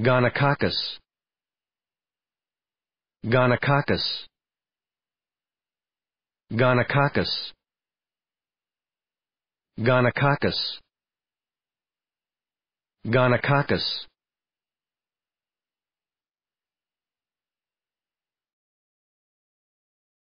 Gonococcus Gonococcus Gonococcus Gonococcus Gonococcus